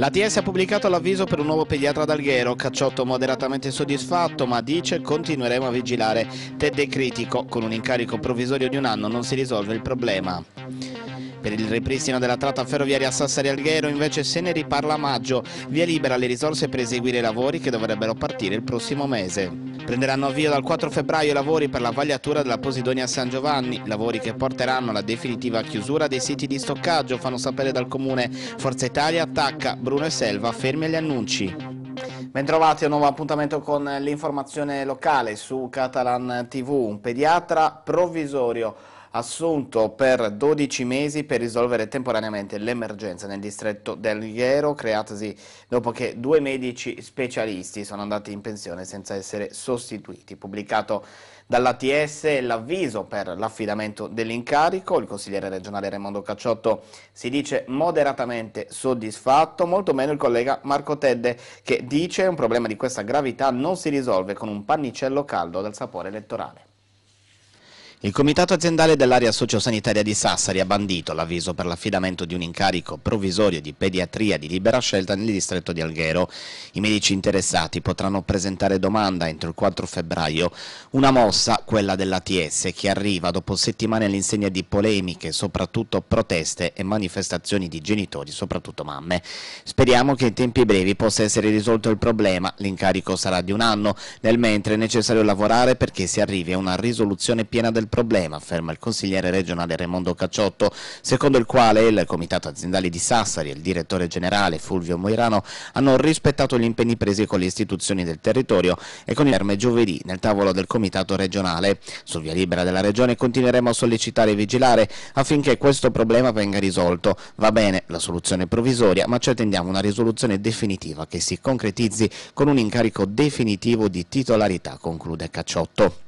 L'ATS ha pubblicato l'avviso per un nuovo pediatra ad Alghero, Cacciotto moderatamente soddisfatto ma dice continueremo a vigilare. Ted è critico, con un incarico provvisorio di un anno non si risolve il problema. Per il ripristino della tratta ferroviaria Sassari Alghero invece se ne riparla a maggio, via libera le risorse per eseguire i lavori che dovrebbero partire il prossimo mese. Prenderanno avvio dal 4 febbraio i lavori per la vagliatura della Posidonia San Giovanni, lavori che porteranno alla definitiva chiusura dei siti di stoccaggio, fanno sapere dal comune. Forza Italia attacca, Bruno e Selva fermi agli annunci. Bentrovati a un nuovo appuntamento con l'informazione locale su Catalan TV, un pediatra provvisorio assunto per 12 mesi per risolvere temporaneamente l'emergenza nel distretto del Ghiero, creatasi dopo che due medici specialisti sono andati in pensione senza essere sostituiti. Pubblicato dall'ATS l'avviso per l'affidamento dell'incarico, il consigliere regionale Raimondo Cacciotto si dice moderatamente soddisfatto, molto meno il collega Marco Tedde che dice che un problema di questa gravità non si risolve con un pannicello caldo dal sapore elettorale. Il comitato aziendale dell'area sociosanitaria di Sassari ha bandito l'avviso per l'affidamento di un incarico provvisorio di pediatria di libera scelta nel distretto di Alghero. I medici interessati potranno presentare domanda entro il 4 febbraio. Una mossa, quella dell'ATS, che arriva dopo settimane all'insegna di polemiche, soprattutto proteste e manifestazioni di genitori, soprattutto mamme. Speriamo che in tempi brevi possa essere risolto il problema. L'incarico sarà di un anno, nel mentre è necessario lavorare perché si arrivi a una risoluzione piena del il problema, afferma il consigliere regionale Raimondo Cacciotto, secondo il quale il Comitato Aziendale di Sassari e il direttore generale Fulvio Moirano hanno rispettato gli impegni presi con le istituzioni del territorio e con il terme giovedì nel tavolo del Comitato regionale. Sul via libera della regione continueremo a sollecitare e vigilare affinché questo problema venga risolto. Va bene la soluzione provvisoria, ma ci attendiamo una risoluzione definitiva che si concretizzi con un incarico definitivo di titolarità, conclude Cacciotto.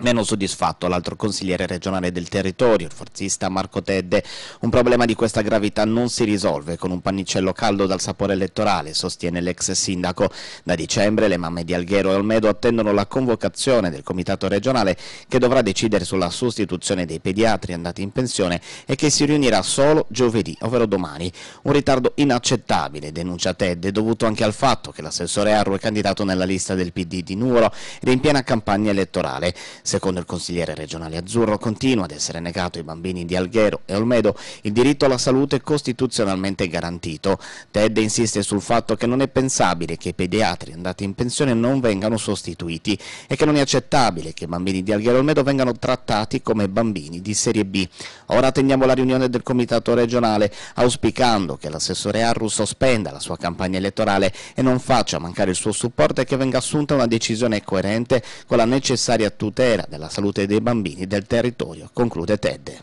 Meno soddisfatto l'altro consigliere regionale del territorio, il forzista Marco Tedde. Un problema di questa gravità non si risolve con un pannicello caldo dal sapore elettorale, sostiene l'ex sindaco. Da dicembre le mamme di Alghero e Olmedo attendono la convocazione del comitato regionale che dovrà decidere sulla sostituzione dei pediatri andati in pensione e che si riunirà solo giovedì, ovvero domani. Un ritardo inaccettabile, denuncia Tedde, dovuto anche al fatto che l'assessore Arru è candidato nella lista del PD di Nuoro ed è in piena campagna elettorale. Secondo il consigliere regionale Azzurro continua ad essere negato ai bambini di Alghero e Olmedo il diritto alla salute costituzionalmente garantito. Ted insiste sul fatto che non è pensabile che i pediatri andati in pensione non vengano sostituiti e che non è accettabile che i bambini di Alghero e Olmedo vengano trattati come bambini di serie B. Ora attendiamo la riunione del comitato regionale auspicando che l'assessore Arru sospenda la sua campagna elettorale e non faccia mancare il suo supporto e che venga assunta una decisione coerente con la necessaria tutela tutela della salute dei bambini del territorio, conclude TED.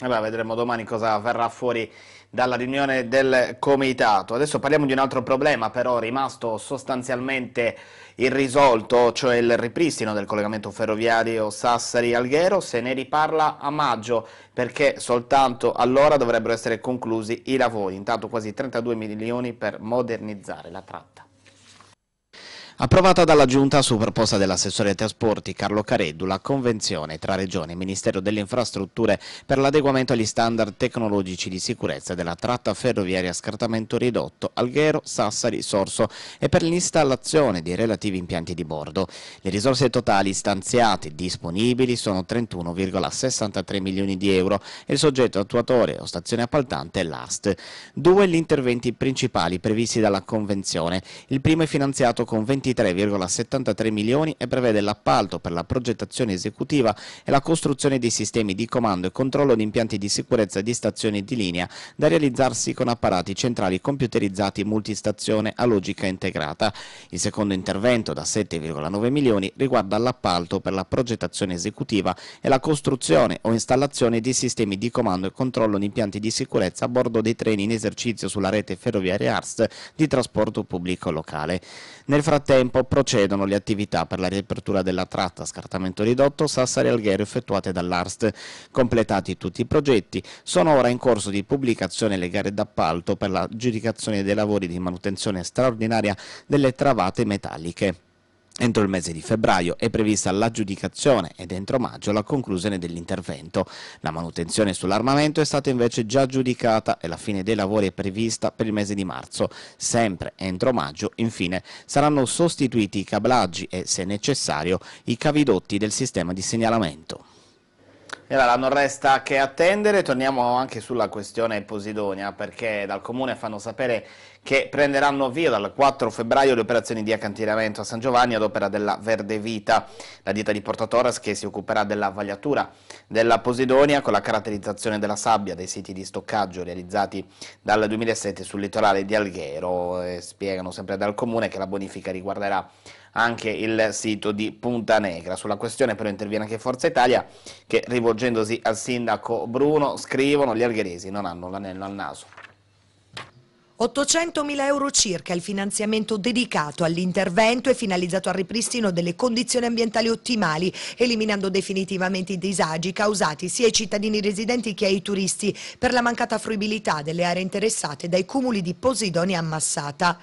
Allora, vedremo domani cosa verrà fuori dalla riunione del comitato. Adesso parliamo di un altro problema però rimasto sostanzialmente irrisolto, cioè il ripristino del collegamento ferroviario Sassari-Alghero. Se ne riparla a maggio perché soltanto allora dovrebbero essere conclusi i lavori. Intanto quasi 32 milioni per modernizzare la tratta approvata dalla Giunta su proposta dell'assessore ai trasporti Carlo Careddu la convenzione tra Regione e Ministero delle Infrastrutture per l'adeguamento agli standard tecnologici di sicurezza della tratta ferroviaria a scartamento ridotto Alghero, Sassari, Sorso e per l'installazione dei relativi impianti di bordo. Le risorse totali stanziate e disponibili sono 31,63 milioni di euro e il soggetto attuatore o stazione appaltante è l'AST. Due gli interventi principali previsti dalla convenzione. Il primo è finanziato con 20 23,73 milioni e prevede l'appalto per la progettazione esecutiva e la costruzione di sistemi di comando e controllo di impianti di sicurezza di stazioni di linea da realizzarsi con apparati centrali computerizzati multistazione a logica integrata. Il secondo intervento da 7,9 milioni riguarda l'appalto per la progettazione esecutiva e la costruzione o installazione di sistemi di comando e controllo di impianti di sicurezza a bordo dei treni in esercizio sulla rete ferroviaria ARS di trasporto pubblico locale. Nel frattempo contempo procedono le attività per la riapertura della tratta scartamento ridotto Sassari Alghero effettuate dall'Arst. Completati tutti i progetti, sono ora in corso di pubblicazione le gare d'appalto per la giudicazione dei lavori di manutenzione straordinaria delle travate metalliche. Entro il mese di febbraio è prevista l'aggiudicazione ed entro maggio la conclusione dell'intervento. La manutenzione sull'armamento è stata invece già giudicata e la fine dei lavori è prevista per il mese di marzo. Sempre entro maggio, infine, saranno sostituiti i cablaggi e, se necessario, i cavidotti del sistema di segnalamento allora non resta che attendere, torniamo anche sulla questione Posidonia perché dal Comune fanno sapere che prenderanno via dal 4 febbraio le operazioni di accantinamento a San Giovanni ad opera della Verde Vita, la dieta di Porta Torres che si occuperà della vagliatura della Posidonia con la caratterizzazione della sabbia dei siti di stoccaggio realizzati dal 2007 sul litorale di Alghero. E spiegano sempre dal Comune che la bonifica riguarderà anche il sito di Punta Negra. Sulla questione però interviene anche Forza Italia che rivolgendosi al sindaco Bruno scrivono gli algheresi non hanno l'anello al naso. 800.000 euro circa il finanziamento dedicato all'intervento e finalizzato al ripristino delle condizioni ambientali ottimali, eliminando definitivamente i disagi causati sia ai cittadini residenti che ai turisti per la mancata fruibilità delle aree interessate dai cumuli di Posidonia ammassata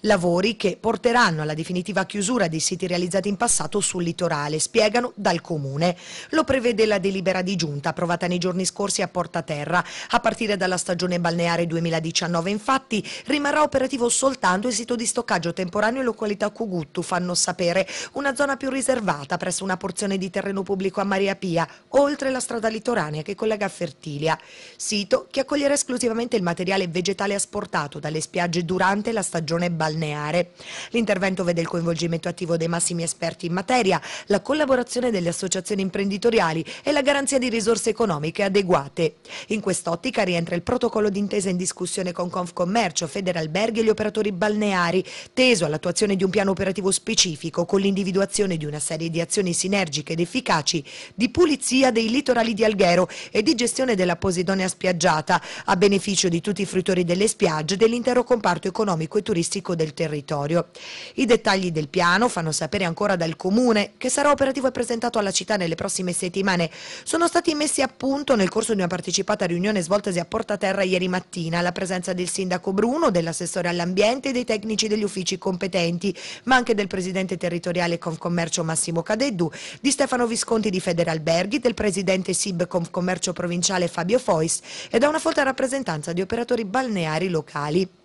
lavori che porteranno alla definitiva chiusura dei siti realizzati in passato sul litorale, spiegano dal Comune. Lo prevede la delibera di giunta approvata nei giorni scorsi a Porta Terra. A partire dalla stagione balneare 2019 infatti rimarrà operativo soltanto il sito di stoccaggio temporaneo in località Cuguttu, fanno sapere, una zona più riservata presso una porzione di terreno pubblico a Maria Pia, oltre la strada litoranea che collega a Fertilia. Sito che accoglierà esclusivamente il materiale vegetale asportato dalle spiagge durante la stagione balneare balneare. L'intervento vede il coinvolgimento attivo dei massimi esperti in materia, la collaborazione delle associazioni imprenditoriali e la garanzia di risorse economiche adeguate. In quest'ottica rientra il protocollo d'intesa in discussione con Confcommercio, Federalberghi e gli operatori balneari, teso all'attuazione di un piano operativo specifico con l'individuazione di una serie di azioni sinergiche ed efficaci di pulizia dei litorali di Alghero e di gestione della Posidonia spiaggiata, a beneficio di tutti i fruitori delle spiagge e dell'intero comparto economico e turistico ecologico del territorio. I dettagli del piano fanno sapere ancora dal Comune, che sarà operativo e presentato alla città nelle prossime settimane, sono stati messi a punto nel corso di una partecipata riunione svoltasi a Porta Terra ieri mattina, alla presenza del sindaco Bruno, dell'assessore all'ambiente e dei tecnici degli uffici competenti, ma anche del presidente territoriale Confcommercio Massimo Cadeddu, di Stefano Visconti di Federalberghi, del presidente SIB Confcommercio provinciale Fabio Fois e da una folta rappresentanza di operatori balneari locali.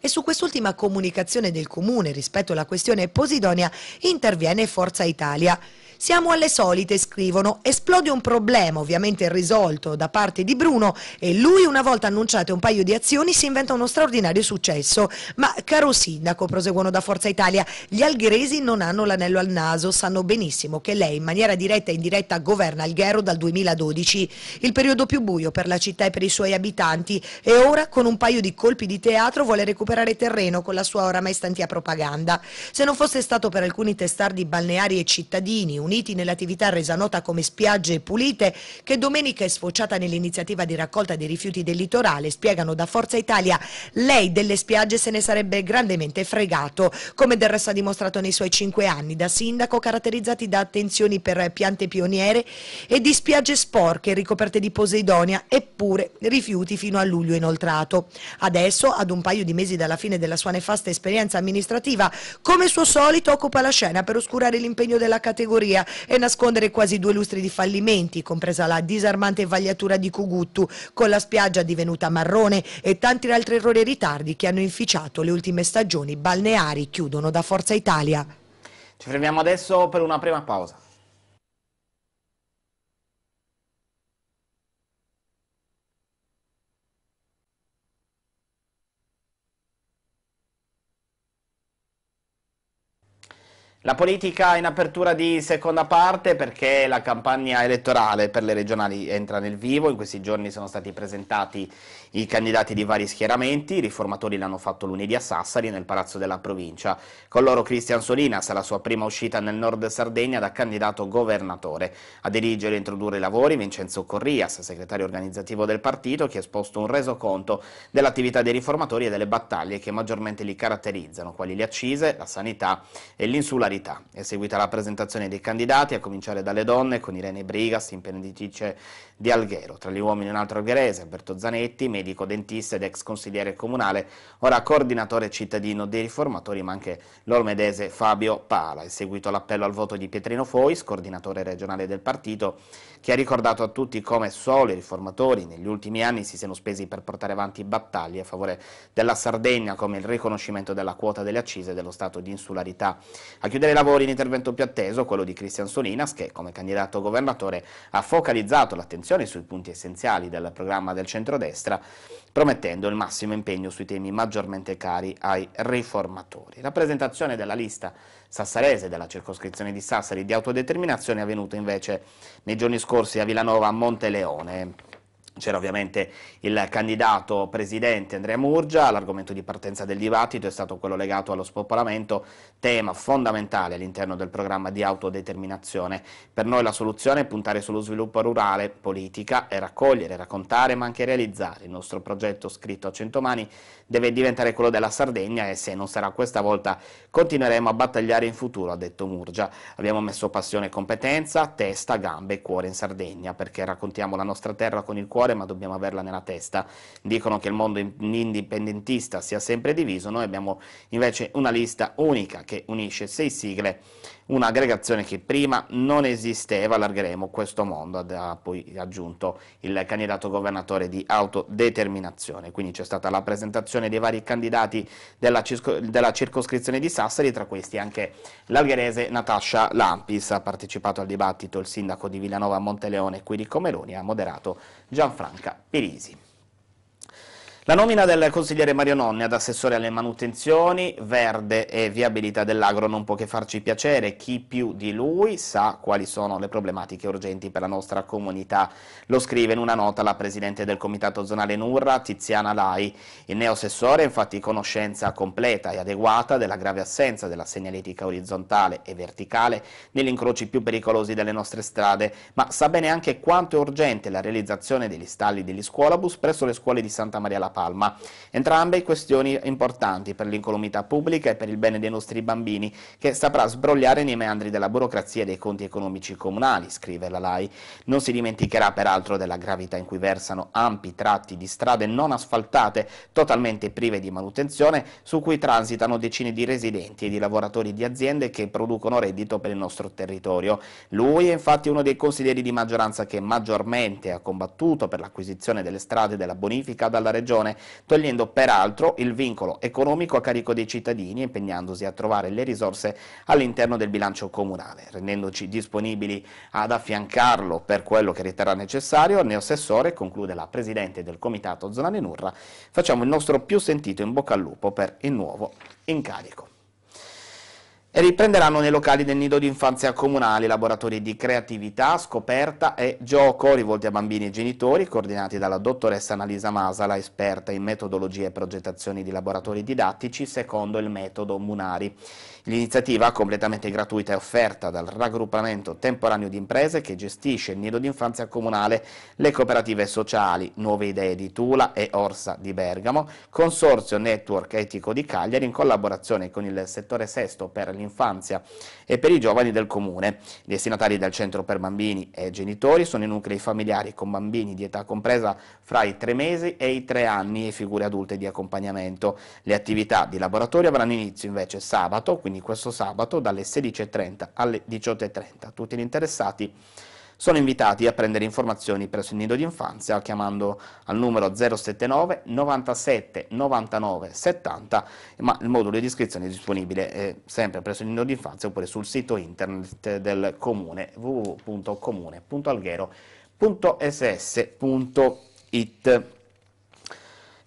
E su quest'ultima comunicazione del Comune rispetto alla questione Posidonia interviene Forza Italia. Siamo alle solite, scrivono. Esplode un problema, ovviamente risolto da parte di Bruno e lui, una volta annunciate un paio di azioni, si inventa uno straordinario successo. Ma, caro sindaco, proseguono da Forza Italia, gli algheresi non hanno l'anello al naso, sanno benissimo che lei in maniera diretta e indiretta governa Alghero dal 2012, il periodo più buio per la città e per i suoi abitanti e ora con un paio di colpi di teatro vuole recuperare recuperare terreno con la sua oramai stantia propaganda. Se non fosse stato per alcuni testardi balneari e cittadini, uniti nell'attività resa nota come spiagge pulite, che domenica è sfociata nell'iniziativa di raccolta dei rifiuti del litorale, spiegano da Forza Italia, lei delle spiagge se ne sarebbe grandemente fregato, come del resto ha dimostrato nei suoi cinque anni da sindaco, caratterizzati da attenzioni per piante pioniere e di spiagge sporche ricoperte di Poseidonia, eppure rifiuti fino a luglio inoltrato. Adesso, ad un paio di mesi dalla fine della sua nefasta esperienza amministrativa, come suo solito occupa la scena per oscurare l'impegno della categoria e nascondere quasi due lustri di fallimenti, compresa la disarmante vagliatura di Cuguttu, con la spiaggia divenuta marrone e tanti altri errori e ritardi che hanno inficiato le ultime stagioni balneari, chiudono da Forza Italia. Ci fermiamo adesso per una prima pausa. La politica in apertura di seconda parte perché la campagna elettorale per le regionali entra nel vivo, in questi giorni sono stati presentati i candidati di vari schieramenti, i riformatori l'hanno fatto lunedì a Sassari nel Palazzo della Provincia, con loro Cristian Solinas, la sua prima uscita nel nord Sardegna da candidato governatore, a dirigere e introdurre i lavori Vincenzo Corrias, segretario organizzativo del partito che ha esposto un resoconto dell'attività dei riformatori e delle battaglie che maggiormente li caratterizzano, quali le accise, la sanità e l'insularità modalità. È seguita la presentazione dei candidati, a cominciare dalle donne, con Irene Brigas, imprenditrice di Alghero. Tra gli uomini un altro algherese, Alberto Zanetti, medico dentista ed ex consigliere comunale, ora coordinatore cittadino dei riformatori, ma anche l'olmedese Fabio Pala. È seguito l'appello al voto di Pietrino Fois, coordinatore regionale del partito, che ha ricordato a tutti come solo i riformatori negli ultimi anni si siano spesi per portare avanti battaglie a favore della Sardegna, come il riconoscimento della quota delle accise dello stato di insularità. A chiudere dei lavori intervento più atteso, quello di Cristian Solinas, che come candidato governatore ha focalizzato l'attenzione sui punti essenziali del programma del centrodestra, promettendo il massimo impegno sui temi maggiormente cari ai riformatori. La presentazione della lista sassarese della circoscrizione di Sassari di autodeterminazione è avvenuta invece nei giorni scorsi a Villanova a Monteleone. C'era ovviamente il candidato presidente Andrea Murgia, l'argomento di partenza del dibattito è stato quello legato allo spopolamento, tema fondamentale all'interno del programma di autodeterminazione. Per noi la soluzione è puntare sullo sviluppo rurale, politica, e raccogliere, raccontare ma anche realizzare. Il nostro progetto scritto a cento mani deve diventare quello della Sardegna e se non sarà questa volta continueremo a battagliare in futuro, ha detto Murgia. Abbiamo messo passione e competenza, testa, gambe e cuore in Sardegna perché raccontiamo la nostra terra con il cuore cuore, ma dobbiamo averla nella testa. Dicono che il mondo indipendentista sia sempre diviso, noi abbiamo invece una lista unica che unisce sei sigle un'aggregazione che prima non esisteva, allargheremo questo mondo, ha poi aggiunto il candidato governatore di autodeterminazione. Quindi c'è stata la presentazione dei vari candidati della, circo, della circoscrizione di Sassari, tra questi anche l'algherese Natascia Lampis, ha partecipato al dibattito il sindaco di Villanova Monteleone Quirico Meloni, ha moderato Gianfranca Pirisi. La nomina del consigliere Mario Nonni ad assessore alle manutenzioni, verde e viabilità dell'agro non può che farci piacere, chi più di lui sa quali sono le problematiche urgenti per la nostra comunità. Lo scrive in una nota la presidente del comitato zonale Nurra, Tiziana Lai. Il neoassessore ha infatti conoscenza completa e adeguata della grave assenza della segnaletica orizzontale e verticale negli incroci più pericolosi delle nostre strade, ma sa bene anche quanto è urgente la realizzazione degli stalli degli scuolabus presso le scuole di Santa Maria la Paz Palma. Entrambe questioni importanti per l'incolumità pubblica e per il bene dei nostri bambini, che saprà sbrogliare nei meandri della burocrazia e dei conti economici comunali, scrive la LAI. Non si dimenticherà peraltro della gravità in cui versano ampi tratti di strade non asfaltate, totalmente prive di manutenzione, su cui transitano decine di residenti e di lavoratori di aziende che producono reddito per il nostro territorio. Lui è infatti uno dei consiglieri di maggioranza che maggiormente ha combattuto per l'acquisizione delle strade e della bonifica dalla Regione Nazione, togliendo peraltro il vincolo economico a carico dei cittadini e impegnandosi a trovare le risorse all'interno del bilancio comunale, rendendoci disponibili ad affiancarlo per quello che riterrà necessario, il neoassessore, conclude la Presidente del Comitato Zona Nurra, facciamo il nostro più sentito in bocca al lupo per il nuovo incarico e riprenderanno nei locali del nido di infanzia comunale laboratori di creatività, scoperta e gioco rivolti a bambini e genitori, coordinati dalla dottoressa Annalisa Masala, esperta in metodologie e progettazioni di laboratori didattici secondo il metodo Munari. L'iniziativa, completamente gratuita, è offerta dal raggruppamento temporaneo di imprese che gestisce il nido di infanzia comunale, le cooperative sociali Nuove Idee di Tula e Orsa di Bergamo, Consorzio Network Etico di Cagliari in collaborazione con il settore sesto per all'infanzia e per i giovani del comune. I destinatari del centro per bambini e genitori sono i nuclei familiari con bambini di età compresa fra i tre mesi e i tre anni e figure adulte di accompagnamento. Le attività di laboratorio avranno inizio invece sabato, quindi questo sabato dalle 16.30 alle 18.30. Tutti gli interessati sono invitati a prendere informazioni presso il nido di infanzia chiamando al numero 079 97 99 70, ma il modulo di iscrizione è disponibile eh, sempre presso il nido di infanzia oppure sul sito internet del comune www.comune.alghero.ss.it.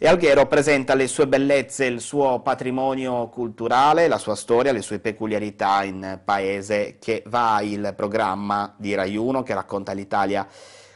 E Alghero presenta le sue bellezze, il suo patrimonio culturale, la sua storia, le sue peculiarità in paese che va il programma di Rai 1 che racconta l'Italia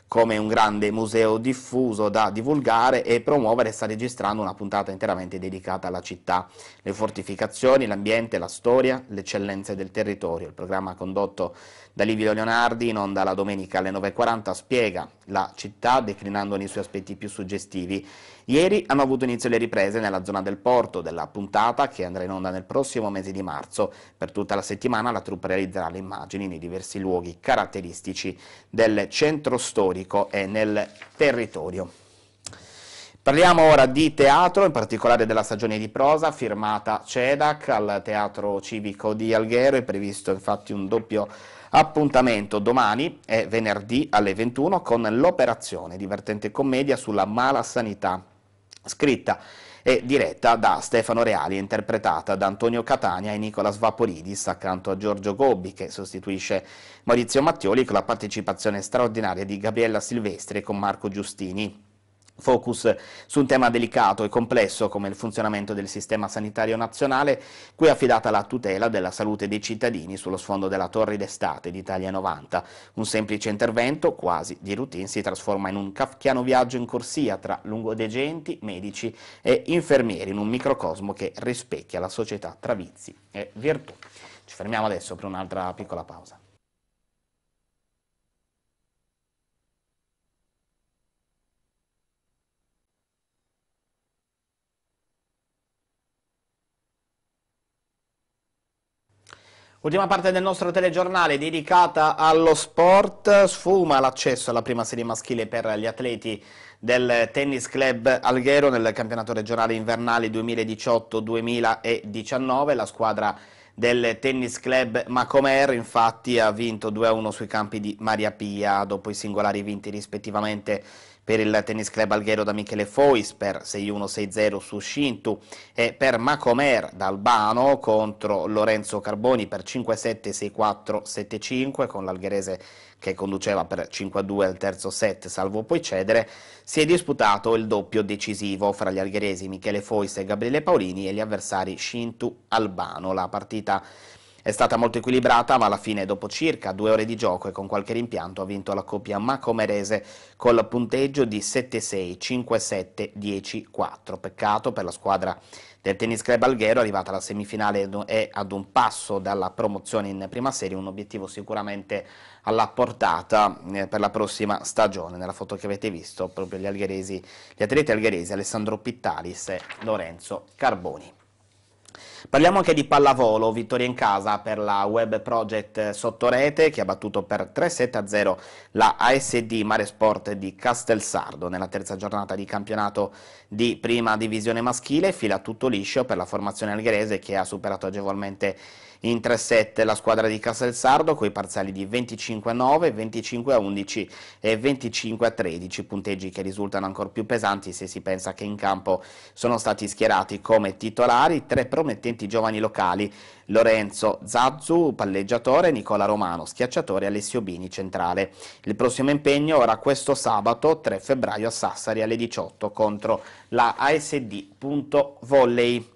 come un grande museo diffuso da divulgare e promuovere sta registrando una puntata interamente dedicata alla città, le fortificazioni, l'ambiente, la storia, le eccellenze del territorio. Il programma condotto da Livio Leonardi in onda la domenica alle 9.40 spiega la città declinando nei suoi aspetti più suggestivi Ieri hanno avuto inizio le riprese nella zona del porto della puntata che andrà in onda nel prossimo mese di marzo. Per tutta la settimana la troupe realizzerà le immagini nei diversi luoghi caratteristici del centro storico e nel territorio. Parliamo ora di teatro, in particolare della stagione di prosa firmata CEDAC al Teatro Civico di Alghero. È previsto infatti un doppio appuntamento domani e venerdì alle 21 con l'operazione divertente commedia sulla mala sanità scritta e diretta da Stefano Reali, interpretata da Antonio Catania e Nicola Svapolidis accanto a Giorgio Gobbi che sostituisce Maurizio Mattioli con la partecipazione straordinaria di Gabriella Silvestri e con Marco Giustini focus su un tema delicato e complesso come il funzionamento del sistema sanitario nazionale, cui è affidata la tutela della salute dei cittadini sullo sfondo della Torre d'Estate d'Italia 90. Un semplice intervento, quasi di routine, si trasforma in un kafkiano viaggio in corsia tra lungodegenti, medici e infermieri, in un microcosmo che rispecchia la società tra vizi e virtù. Ci fermiamo adesso per un'altra piccola pausa. Ultima parte del nostro telegiornale dedicata allo sport, sfuma l'accesso alla prima serie maschile per gli atleti del Tennis Club Alghero nel campionato regionale invernale 2018-2019, la squadra del Tennis Club Macomer infatti ha vinto 2-1 sui campi di Maria Pia dopo i singolari vinti rispettivamente per il tennis club alghero da Michele Fois per 6-1-6-0 su Shintu e per Macomer da Albano contro Lorenzo Carboni per 5-7-6-4-7-5 con l'algherese che conduceva per 5-2 al terzo set, salvo poi cedere, si è disputato il doppio decisivo fra gli algheresi Michele Fois e Gabriele Paolini e gli avversari shintu Albano. La partita è stata molto equilibrata, ma alla fine, dopo circa due ore di gioco e con qualche rimpianto, ha vinto la coppia Macomerese col punteggio di 7-6, 5-7, 10-4. Peccato per la squadra del Tennis Club Alghero, arrivata alla semifinale e ad un passo dalla promozione in prima serie, un obiettivo sicuramente alla portata eh, per la prossima stagione. Nella foto che avete visto, proprio gli, algheresi, gli atleti algheresi Alessandro Pittalis e Lorenzo Carboni. Parliamo anche di pallavolo, vittoria in casa per la Web Project Sottorete che ha battuto per 3-7-0 la ASD Mare Sport di Castelsardo nella terza giornata di campionato di prima divisione maschile, fila tutto liscio per la formazione algherese che ha superato agevolmente in 3-7 la squadra di Castelsardo con i parziali di 25-9, 25-11 e 25-13, punteggi che risultano ancora più pesanti se si pensa che in campo sono stati schierati come titolari tre promettenti interventi giovani locali Lorenzo Zazzu, palleggiatore, Nicola Romano, schiacciatore, Alessio Bini, centrale. Il prossimo impegno ora questo sabato 3 febbraio a Sassari alle 18 contro la ASD. Volley.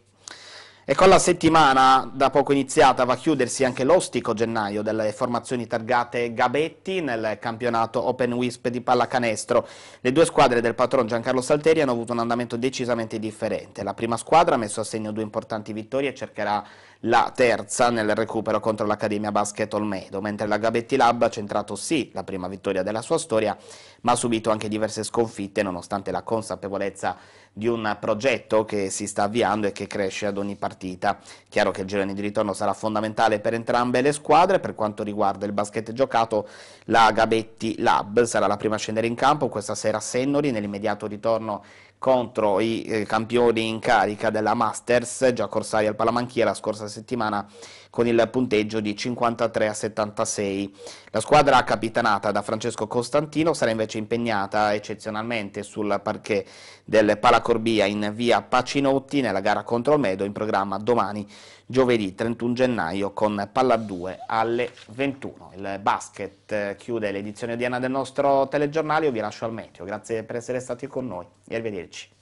E con la settimana da poco iniziata va a chiudersi anche l'ostico gennaio delle formazioni targate Gabetti nel campionato Open Wisp di pallacanestro. Le due squadre del patron Giancarlo Salteri hanno avuto un andamento decisamente differente. La prima squadra ha messo a segno due importanti vittorie e cercherà la terza nel recupero contro l'Accademia Basket Olmedo, mentre la Gabetti Lab ha centrato sì la prima vittoria della sua storia, ma ha subito anche diverse sconfitte nonostante la consapevolezza di un progetto che si sta avviando e che cresce ad ogni partita. Chiaro che il girone di ritorno sarà fondamentale per entrambe le squadre, per quanto riguarda il basket giocato la Gabetti Lab sarà la prima a scendere in campo questa sera a Sennori, nell'immediato ritorno contro i eh, campioni in carica della Masters, già corsari al Palamanchia la scorsa settimana con il punteggio di 53 a 76. La squadra capitanata da Francesco Costantino sarà invece impegnata eccezionalmente sul parquet del Palacorbia in via Pacinotti nella gara contro il Medo in programma domani giovedì 31 gennaio con Palla 2 alle 21. Il basket eh, chiude l'edizione odierna del nostro telegiornale, io vi lascio al meteo, grazie per essere stati con noi e arrivederci.